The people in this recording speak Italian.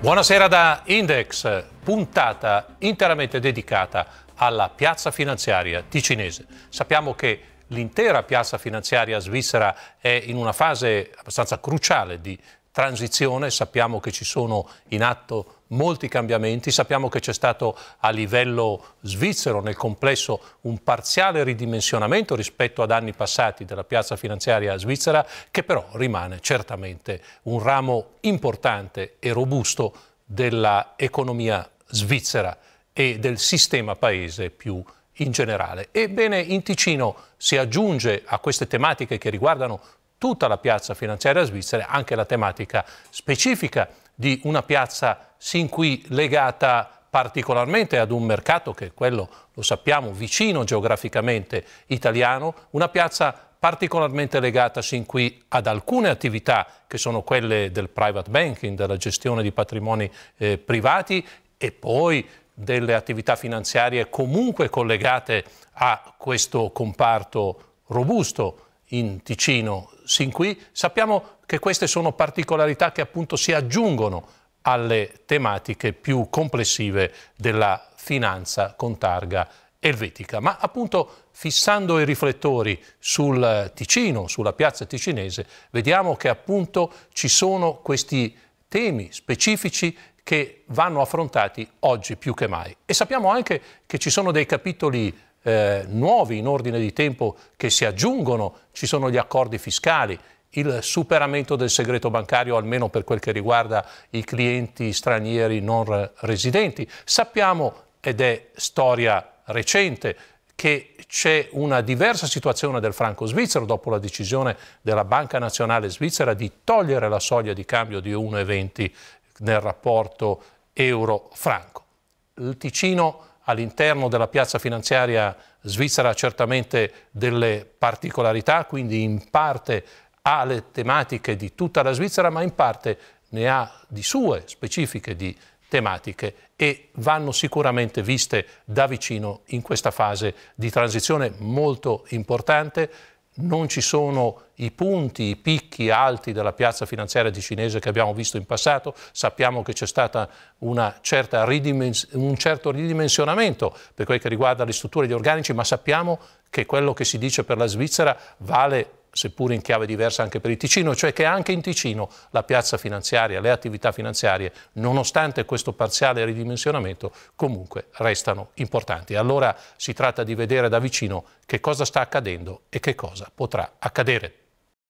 Buonasera da Index, puntata interamente dedicata alla piazza finanziaria ticinese. Sappiamo che l'intera piazza finanziaria svizzera è in una fase abbastanza cruciale di transizione, sappiamo che ci sono in atto molti cambiamenti, sappiamo che c'è stato a livello svizzero nel complesso un parziale ridimensionamento rispetto ad anni passati della piazza finanziaria svizzera che però rimane certamente un ramo importante e robusto dell'economia svizzera e del sistema paese più in generale. Ebbene, in Ticino si aggiunge a queste tematiche che riguardano tutta la piazza finanziaria svizzera, anche la tematica specifica di una piazza sin qui legata particolarmente ad un mercato che è quello, lo sappiamo, vicino geograficamente italiano, una piazza particolarmente legata sin qui ad alcune attività che sono quelle del private banking, della gestione di patrimoni eh, privati e poi delle attività finanziarie comunque collegate a questo comparto robusto in Ticino sin qui. Sappiamo che queste sono particolarità che appunto si aggiungono alle tematiche più complessive della finanza con targa elvetica, ma appunto fissando i riflettori sul Ticino, sulla piazza ticinese, vediamo che appunto ci sono questi temi specifici che vanno affrontati oggi più che mai. E sappiamo anche che ci sono dei capitoli eh, nuovi in ordine di tempo che si aggiungono, ci sono gli accordi fiscali, il superamento del segreto bancario almeno per quel che riguarda i clienti stranieri non residenti. Sappiamo, ed è storia recente, che c'è una diversa situazione del franco svizzero dopo la decisione della Banca Nazionale Svizzera di togliere la soglia di cambio di 1,20 nel rapporto euro-franco. Il Ticino all'interno della piazza finanziaria svizzera ha certamente delle particolarità, quindi in parte ha le tematiche di tutta la Svizzera, ma in parte ne ha di sue specifiche di tematiche e vanno sicuramente viste da vicino in questa fase di transizione molto importante non ci sono i punti, i picchi alti della piazza finanziaria di Cinese che abbiamo visto in passato, sappiamo che c'è stato un certo ridimensionamento per quel che riguarda le strutture di organici, ma sappiamo che quello che si dice per la Svizzera vale seppur in chiave diversa anche per il Ticino, cioè che anche in Ticino la piazza finanziaria, le attività finanziarie, nonostante questo parziale ridimensionamento, comunque restano importanti. Allora si tratta di vedere da vicino che cosa sta accadendo e che cosa potrà accadere.